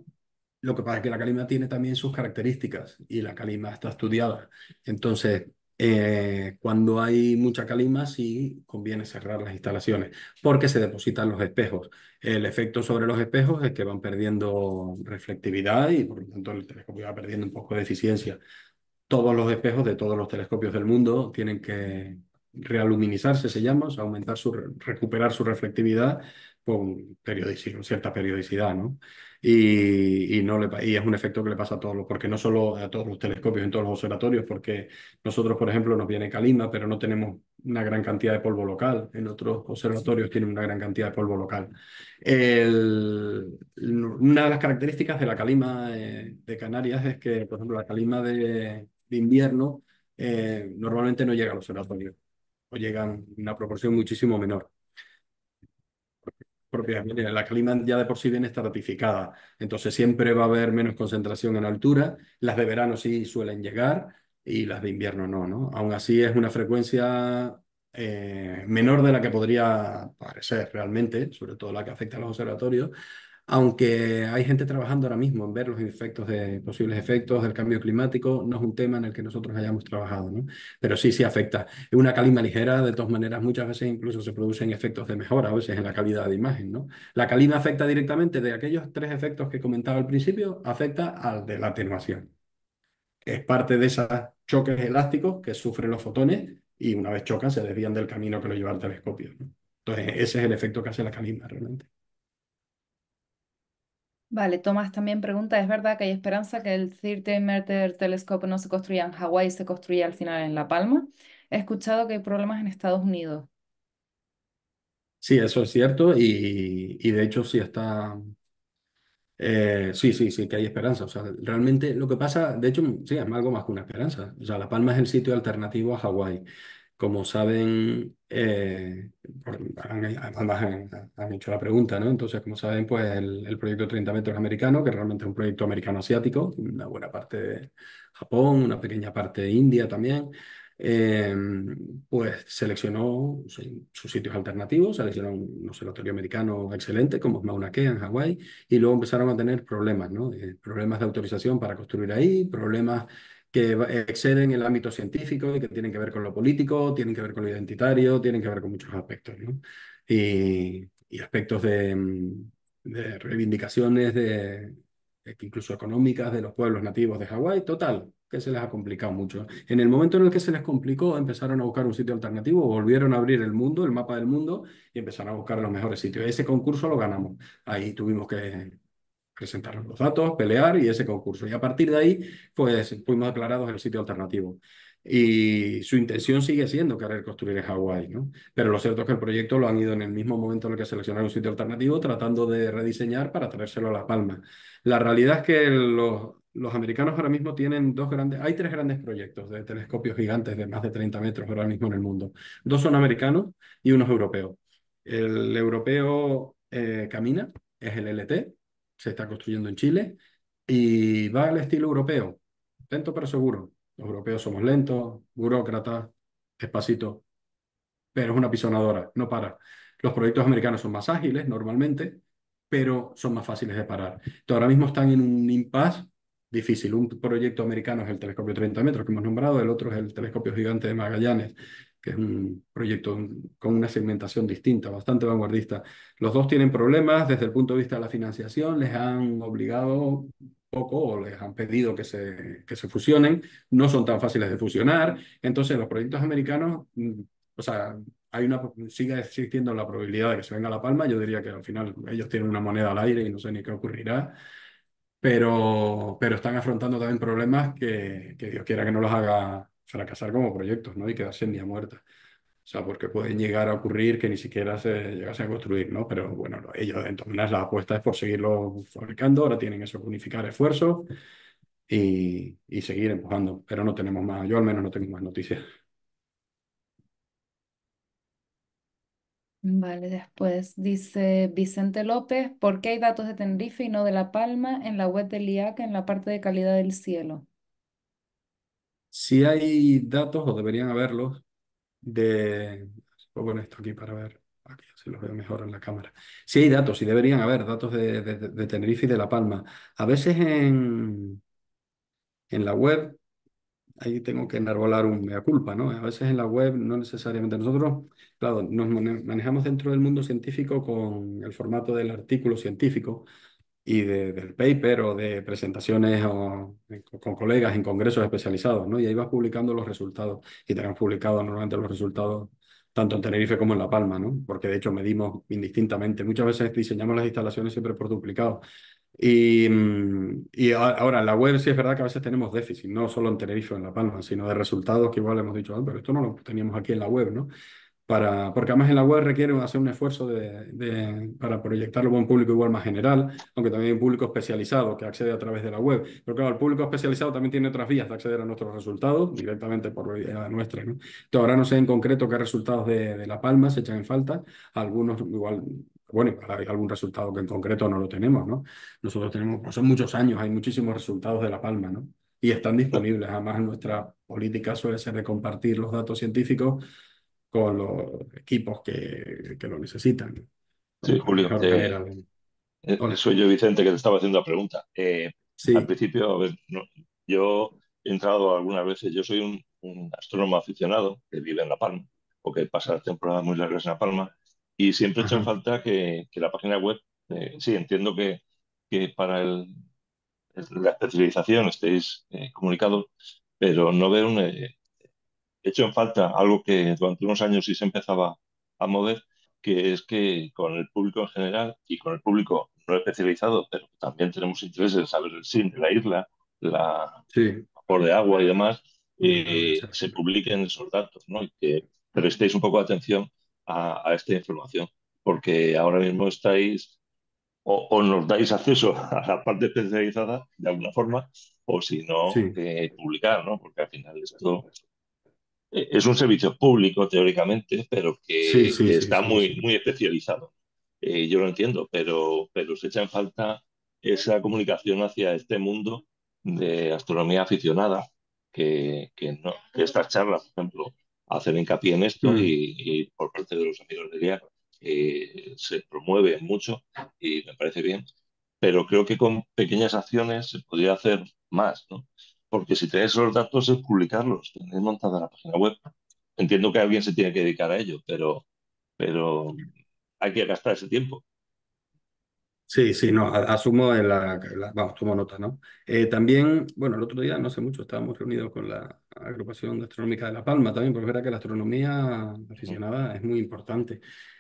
lo que pasa es que la calima tiene también sus características y la calima está estudiada. Entonces, eh, cuando hay mucha calima sí conviene cerrar las instalaciones porque se depositan los espejos. El efecto sobre los espejos es que van perdiendo reflectividad y por lo tanto el telescopio va perdiendo un poco de eficiencia. Todos los espejos de todos los telescopios del mundo tienen que realuminizarse, se llama, o aumentar su, recuperar su reflectividad con periodicidad, cierta periodicidad, ¿no? Y, no le, y es un efecto que le pasa a todos, los, porque no solo a todos los telescopios, en todos los observatorios, porque nosotros, por ejemplo, nos viene calima, pero no tenemos una gran cantidad de polvo local, en otros observatorios tienen una gran cantidad de polvo local. una de las características de la calima eh, de Canarias es que, por ejemplo, la calima de, invierno eh, normalmente no llega a los observatorios o llegan en una proporción muchísimo menor. La clima ya de por sí viene ratificada. entonces siempre va a haber menos concentración en altura. Las de verano sí suelen llegar y las de invierno no, ¿no? Aún así es una frecuencia eh, menor de la que podría parecer realmente, sobre todo la que afecta a los observatorios, aunque hay gente trabajando ahora mismo en ver los efectos de posibles efectos del cambio climático, no es un tema en el que nosotros hayamos trabajado, ¿no? Pero sí, sí afecta. Una calima ligera, de todas maneras, muchas veces incluso se producen efectos de mejora, a veces en la calidad de imagen, ¿no? La calima afecta directamente de aquellos tres efectos que comentaba al principio, afecta al de la atenuación. Es parte de esos choques elásticos que sufren los fotones y una vez chocan se desvían del camino que lo lleva el telescopio, Entonces, ese es el efecto que hace la calima realmente. Vale, Tomás también pregunta, ¿es verdad que hay esperanza que el Thirty Meter Telescope no se construya en Hawái y se construya al final en La Palma? He escuchado que hay problemas en Estados Unidos. Sí, eso es cierto y, de hecho sí está... Eh, sí, sí, sí, que hay esperanza. O sea, realmente lo que pasa, de hecho, sí, es algo más que una esperanza. O sea, La Palma es el sitio alternativo a Hawái. Como saben, eh, han, hecho la pregunta, ¿no? Entonces, como saben, pues el, proyecto 30 metros americano, que realmente es un proyecto americano-asiático, una buena parte de Japón, una pequeña parte de India también, eh, pues seleccionó sus sitios alternativos, seleccionó un observatorio americano excelente como Mauna Kea en Hawái y luego empezaron a tener problemas, ¿no? Eh, problemas de autorización para construir ahí, problemas que exceden el ámbito científico y que tienen que ver con lo político, tienen que ver con lo identitario, tienen que ver con muchos aspectos, ¿no? Y, aspectos de, mm, de reivindicaciones de, incluso económicas de los pueblos nativos de Hawái, total, que se les ha complicado mucho. En el momento en el que se les complicó, empezaron a buscar un sitio alternativo, volvieron a abrir el mundo, el mapa del mundo, y empezaron a buscar los mejores sitios. Ese concurso lo ganamos. Ahí tuvimos que, presentaron los datos, pelear y ese concurso. Y a partir de ahí, pues fuimos declarados el sitio alternativo. Y su intención sigue siendo querer construir en Hawái, ¿no? Pero lo cierto es que el proyecto lo han ido en el mismo momento en el que seleccionaron un sitio alternativo, tratando de rediseñar para traérselo a Las Palmas. La realidad es que los, americanos ahora mismo tienen dos grandes, hay tres grandes proyectos de telescopios gigantes de más de 30 metros ahora mismo en el mundo. Dos son americanos y uno es europeo. El europeo eh, Camina es el LT, se está construyendo en Chile y va al estilo europeo, lento pero seguro. Los europeos somos lentos, burócratas, despacito, pero es una pisonadora, no para. Los proyectos americanos son más ágiles normalmente, pero son más fáciles de parar. Entonces, ahora mismo están en un impasse difícil. Un proyecto americano es el telescopio 30 metros que hemos nombrado, el otro es el telescopio gigante de Magallanes, que es un proyecto con una segmentación distinta, bastante vanguardista. Los dos tienen problemas desde el punto de vista de la financiación, les han obligado poco o les han pedido que se, que se fusionen, no son tan fáciles de fusionar, entonces los proyectos americanos, mm, o sea, hay una, sigue existiendo la probabilidad de que se venga La Palma, yo diría que al final ellos tienen una moneda al aire y no sé ni qué ocurrirá, pero, pero están afrontando también problemas que, que Dios quiera que no los haga fracasar como proyectos ¿no? y quedarse en día muerta. O sea, porque pueden llegar a ocurrir que ni siquiera se llegase a construir, ¿no? Pero bueno, ellos, entonces la apuesta es por seguirlo fabricando, ahora tienen eso, unificar esfuerzos y, y seguir empujando. Pero no tenemos más, yo al menos no tengo más noticias. Vale, después dice Vicente López, ¿por qué hay datos de Tenerife y no de La Palma en la web del IAC en la parte de calidad del cielo? Si hay datos, o deberían haberlos, de... Pongo esto aquí para ver. Aquí los veo mejor en la cámara. Sí hay datos, y deberían haber datos de, Tenerife y de La Palma. A veces en, en la web, ahí tengo que enarbolar un mea culpa, ¿no? A veces en la web no necesariamente. Nosotros, claro, nos manejamos dentro del mundo científico con el formato del artículo científico, y del paper o de presentaciones o, con colegas en congresos especializados, ¿no? Y ahí vas publicando los resultados y tenemos publicados normalmente los resultados tanto en Tenerife como en La Palma, ¿no? Porque de hecho medimos indistintamente. Muchas veces diseñamos las instalaciones siempre por duplicado. Y, mm, y ahora en la web sí es verdad que a veces tenemos déficit, no solo en Tenerife o en La Palma, sino de resultados que igual hemos dicho, ah, pero esto no lo teníamos aquí en la web, ¿no? porque además en la web requiere hacer un esfuerzo de, para proyectarlo a un público igual más general, aunque también hay un público especializado que accede a través de la web. Pero claro, el público especializado también tiene otras vías de acceder a nuestros resultados directamente por la idea nuestra. ¿no? Entonces, ahora no sé en concreto qué resultados de, La Palma se echan en falta. Algunos igual bueno, hay algún resultado que en concreto no lo tenemos, ¿no? Nosotros tenemos, pues son muchos años, hay muchísimos resultados de La Palma, ¿no? Y están disponibles. Además, nuestra política suele ser de compartir los datos científicos con los equipos que, lo necesitan. Sí, Julio. con eh, eh, eso yo, Vicente, que te estaba haciendo la pregunta. Eh, sí. Al principio, a ver, yo he entrado algunas veces, yo soy un, astrónomo aficionado que vive en La Palma o que pasa temporadas muy largas en La Palma y siempre he hecho en falta que, la página web, sí, entiendo que, que para el, la especialización estéis comunicados, pero no veo un, hecho en falta algo que durante unos años sí se empezaba a mover, que es que con el público en general y con el público no especializado, pero también tenemos interés en saber el cine, la isla, la por de agua y demás, mm, eh, se publiquen esos datos, ¿no? Y que prestéis un poco de atención a, esta información, porque ahora mismo estáis o, nos dais acceso a la parte especializada de alguna forma, o si no, que eh, publicar, ¿no? Porque al final esto es un servicio público teóricamente, pero que, está muy, muy especializado. Eh, yo lo entiendo, pero, pero se echa en falta esa comunicación hacia este mundo de astronomía aficionada, que, que, no, estas charlas, por ejemplo, hacen hincapié en esto mm. y, por parte de los amigos de guerra eh, se promueve mucho y me parece bien, pero creo que con pequeñas acciones se podría hacer más, ¿no? porque si tenéis esos datos es publicarlos, tenéis montada la página web. Entiendo que alguien se tiene que dedicar a ello, pero, pero hay que gastar ese tiempo. Sí, sí, no, asumo en la, vamos, tomo nota, ¿no? Eh, también, bueno, el otro día, no sé mucho, estábamos reunidos con la agrupación astronómica de La Palma también, porque verá que la astronomía aficionada mm. es muy importante.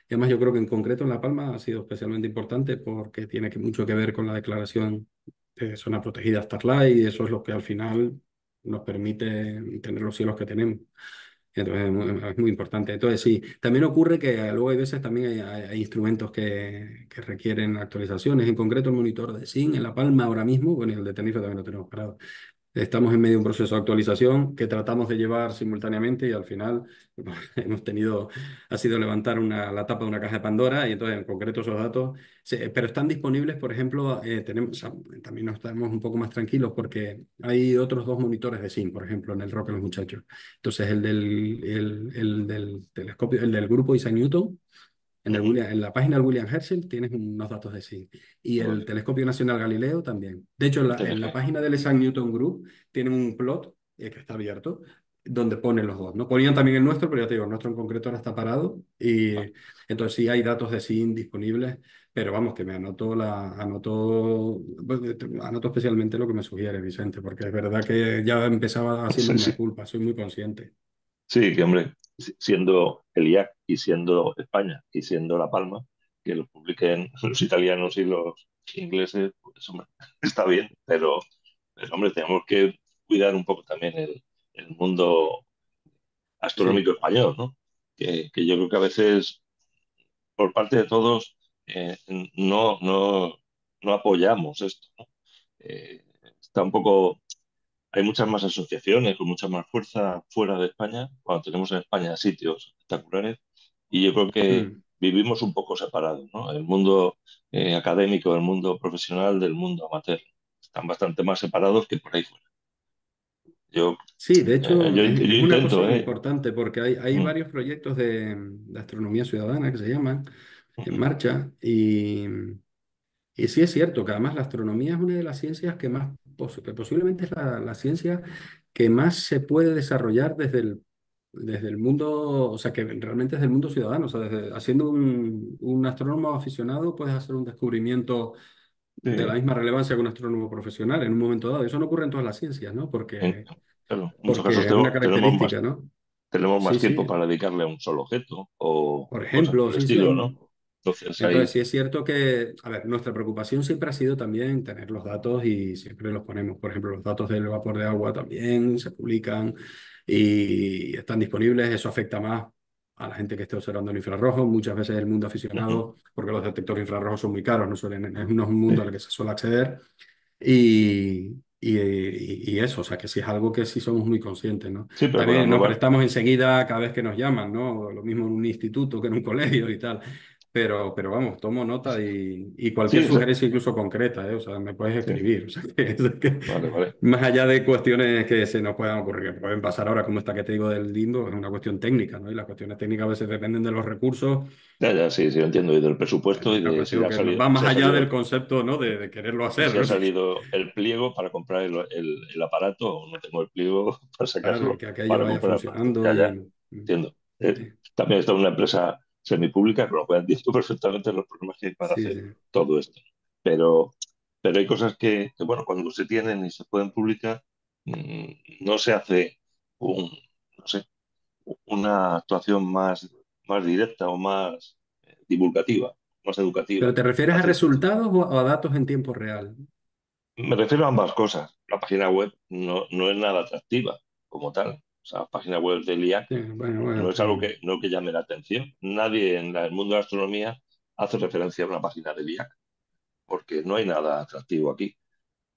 Y además yo creo que en concreto en La Palma ha sido especialmente importante porque tiene mucho que ver con la declaración de zona protegida Starlight y eso es lo que al final nos permite tener los cielos que tenemos. Entonces es muy importante. Entonces sí, también ocurre que luego hay veces también hay, instrumentos que, requieren actualizaciones. En concreto el monitor de SIN en La Palma ahora mismo, bueno, y el de Tenerife también lo tenemos parado estamos en medio de un proceso de actualización que tratamos de llevar simultáneamente y al final hemos tenido, ha sido levantar una, la tapa de una caja de Pandora y entonces en concreto esos datos, pero están disponibles, por ejemplo, eh, tenemos, también nos estamos un poco más tranquilos porque hay otros dos monitores de SIM, por ejemplo, en el Rock los muchachos. Entonces el del, el del telescopio, el del grupo Isaac Newton en, la página de William Herschel tienes unos datos de zinc. Y el Telescopio Nacional Galileo también. De hecho, en la, página del Sun Newton Group tienen un plot eh, que está abierto donde ponen los dos. ¿no? Ponían también el nuestro, pero ya te digo, el nuestro en concreto ahora está parado. Y ah. entonces sí hay datos de SIN disponibles, pero vamos, que me anotó la, anoto pues, eh, especialmente lo que me sugiere Vicente, porque es verdad que ya empezaba haciendo sí, una culpa, soy muy consciente. Sí, que hombre, siendo el IAC y siendo España y siendo La Palma, que lo publiquen los italianos y los ingleses, pues hombre, está bien, pero, hombre, tenemos que cuidar un poco también el, mundo astronómico español, ¿no? Que, yo creo que a veces, por parte de todos, eh, no, no, no apoyamos esto, eh, está un poco hay muchas más asociaciones con mucha más fuerza fuera de España, cuando tenemos en España sitios espectaculares, y yo creo que mm. vivimos un poco separados, ¿no? El mundo eh, académico, el mundo profesional, del mundo amateur. Están bastante más separados que por ahí fuera. Yo, sí, de hecho, es eh, muy ¿eh? importante porque hay, hay mm. varios proyectos de, astronomía ciudadana que se llaman en marcha y, y sí es cierto que además la astronomía es una de las ciencias que más que posiblemente es la, ciencia que más se puede desarrollar desde el, desde el mundo, o sea, que realmente es del mundo ciudadano, o sea, haciendo un, astrónomo aficionado puedes hacer un descubrimiento de la misma relevancia que un astrónomo profesional en un momento dado. Eso no ocurre en todas las ciencias, ¿no? Porque, casos es una característica, ¿no? Tenemos más tiempo para dedicarle a un solo objeto o por ejemplo, ¿no? Entonces, sí es cierto que, a ver, nuestra preocupación siempre ha sido también tener los datos y siempre los ponemos. Por ejemplo, los datos del vapor de agua también se publican y están disponibles. Eso afecta más a la gente que esté observando el infrarrojo. Muchas veces el mundo aficionado, porque los detectores infrarrojos son muy caros, no suelen, es un mundo al que se suele acceder. Y, y, eso, o sea, que sí es algo que sí somos muy conscientes, ¿no? También nos prestamos enseguida cada vez que nos llaman, ¿no? Lo mismo en un instituto que en un colegio y tal pero, pero vamos, tomo nota y, cualquier sugerencia, incluso concreta, ¿eh? o sea, me puedes escribir. Más allá de cuestiones que se nos puedan ocurrir, que pueden pasar ahora, como esta que te digo del lindo, es una cuestión técnica, ¿no? Y las cuestiones técnicas a veces dependen de los recursos. Ya, ya, sí, sí, lo entiendo, y del presupuesto. va más allá del concepto, ¿no? De, quererlo hacer. Si ha salido el pliego para comprar el, el, el no tengo el pliego para sacarlo. Claro, que aquello vaya funcionando. Ya, ya, entiendo. Eh, también está una empresa semipública, pero lo cual entiendo perfectamente los problemas que hay para hacer todo esto. Pero, pero hay cosas que, bueno, cuando se tienen y se pueden publicar, mm, no se hace una actuación más, más directa o más eh, divulgativa, más educativa. ¿Pero te refieres a resultados o a datos en tiempo real? Me refiero a ambas cosas. La página web no es nada atractiva como tal o sea, página web del IAC, no es algo que, no que llame la atención. Nadie en el mundo de la astronomía hace referencia a una página del IAC, porque no hay nada atractivo aquí.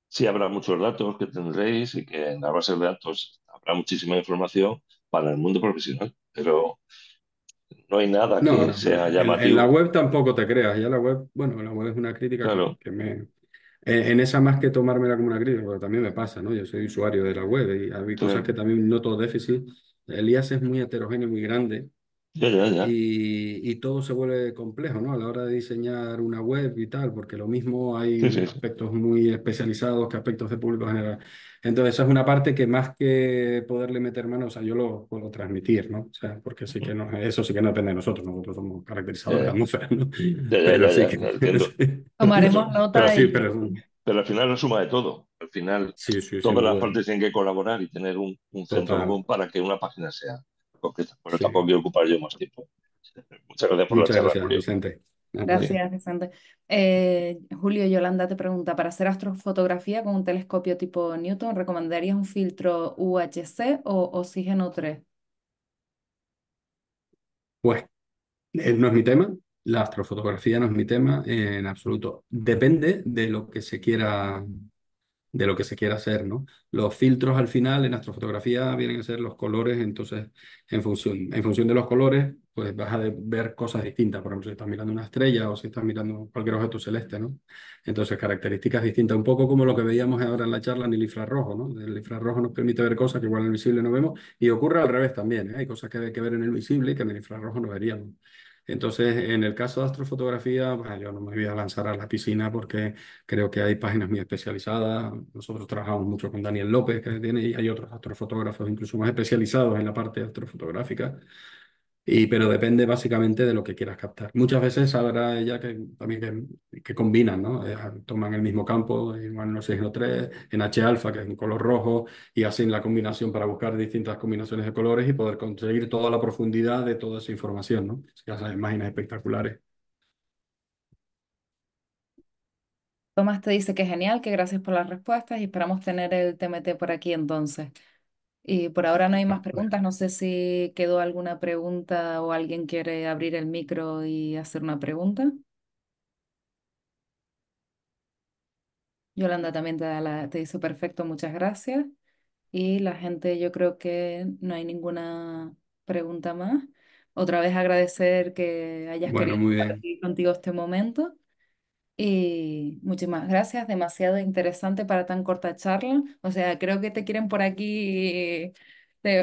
Sí habrá muchos datos que tendréis y que en la base de datos habrá muchísima información para el mundo profesional, pero no hay nada que sea llamativo. En, la web tampoco te creas, ya la web, bueno, la web es una crítica que me, eh, en, esa más que tomármela como una crítica, porque también me pasa, ¿no? Yo soy usuario de la web y hay cosas que también noto déficit. El IAS es muy heterogéneo, muy grande y, y todo se vuelve complejo, ¿no? A la hora de diseñar una web y tal, porque lo mismo hay aspectos muy especializados que aspectos de público general. Entonces, esa es una parte que más que poderle meter mano, yo lo puedo transmitir, ¿no? O sea, porque sí que no, eso sí que no depende de nosotros, nosotros somos caracterizadores de ¿no? Pero sí que... Tomaremos Pero nota pero al final la suma de todo. Al final, todas las partes tienen que colaborar y tener un, centro común para que una página sea porque pero sí. voy ocupar yo más tiempo. Muchas gracias por la charla, gracias, Vicente. Ah, gracias, Vicente. Eh, Julio Yolanda te pregunta, para hacer astrofotografía con un telescopio tipo Newton, ¿recomendarías un filtro UHC o oxígeno 3? Pues eh, no es mi tema, la astrofotografía no es mi tema en absoluto. Depende de lo que se quiera de lo que se quiera hacer, ¿no? Los filtros al final en astrofotografía vienen a ser los colores, entonces en función, en función de los colores, pues vas a ver cosas distintas, por ejemplo, si estás mirando una estrella o si estás mirando cualquier objeto celeste, ¿no? Entonces características distintas, un poco como lo que veíamos ahora en la charla en el infrarrojo, ¿no? El infrarrojo nos permite ver cosas que igual en el visible no vemos y ocurre al revés también, ¿eh? Hay cosas que hay que ver en el visible y que en el infrarrojo no veríamos. Entonces, en el caso de astrofotografía, pues, yo no me voy a lanzar a la piscina porque creo que hay páginas muy especializadas. Nosotros trabajamos mucho con Daniel López, que tiene, y hay otros astrofotógrafos incluso más especializados en la parte astrofotográfica. Y, pero depende básicamente de lo que quieras captar. Muchas veces sabrá ella que también que, combinan, ¿no? Eh, ah, toman el mismo campo, igual en oxígeno 3, en H alfa, que es en color rojo, y hacen la combinación para buscar distintas combinaciones de colores y poder conseguir toda la profundidad de toda esa información, ¿no? hacen imágenes espectaculares. Tomás te dice que genial, que gracias por las respuestas y esperamos tener el TMT por aquí entonces. Y por ahora no hay más preguntas. No sé si quedó alguna pregunta o alguien quiere abrir el micro y hacer una pregunta. Yolanda también te, da te dice perfecto, muchas gracias. Y la gente, yo creo que no hay ninguna pregunta más. Otra vez agradecer que hayas querido compartir contigo este momento. Y muchísimas gracias, demasiado interesante para tan corta charla. O sea, creo que te quieren por aquí.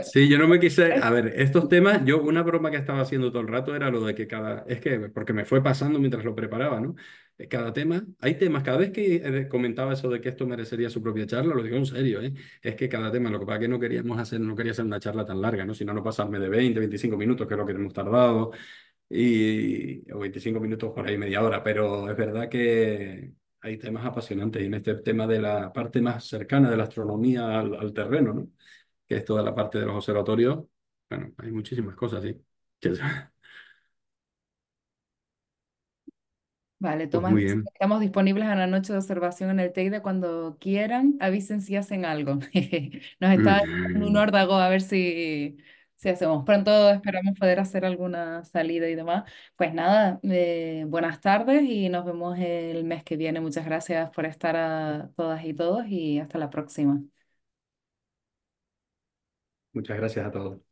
Sí, yo no me quise. A ver, estos temas, yo una broma que estaba haciendo todo el rato era lo de que cada. Es que, porque me fue pasando mientras lo preparaba, ¿no? Eh, cada tema, hay temas, cada vez que eh, comentaba eso de que esto merecería su propia charla, lo digo en serio, ¿eh? Es que cada tema, lo que pasa es que no queríamos hacer, no quería hacer una charla tan larga, ¿no? Sino no pasarme de 20, 25 minutos, que es lo que hemos tardado y 25 minutos por ahí, media hora, pero es verdad que hay temas apasionantes y en este tema de la parte más cercana de la astronomía al, terreno, ¿no? que es toda la parte de los observatorios, bueno, hay muchísimas cosas, sí. Vale, Pues estamos disponibles a la noche de observación en el Teide cuando quieran, avisen si hacen algo. Nos está dando un órdago a ver si, si hacemos pronto, esperamos poder hacer alguna salida y demás. Pues nada, eh, buenas tardes y nos vemos el mes que viene. Muchas gracias por estar a todas y todos y hasta la próxima. Muchas gracias a todos.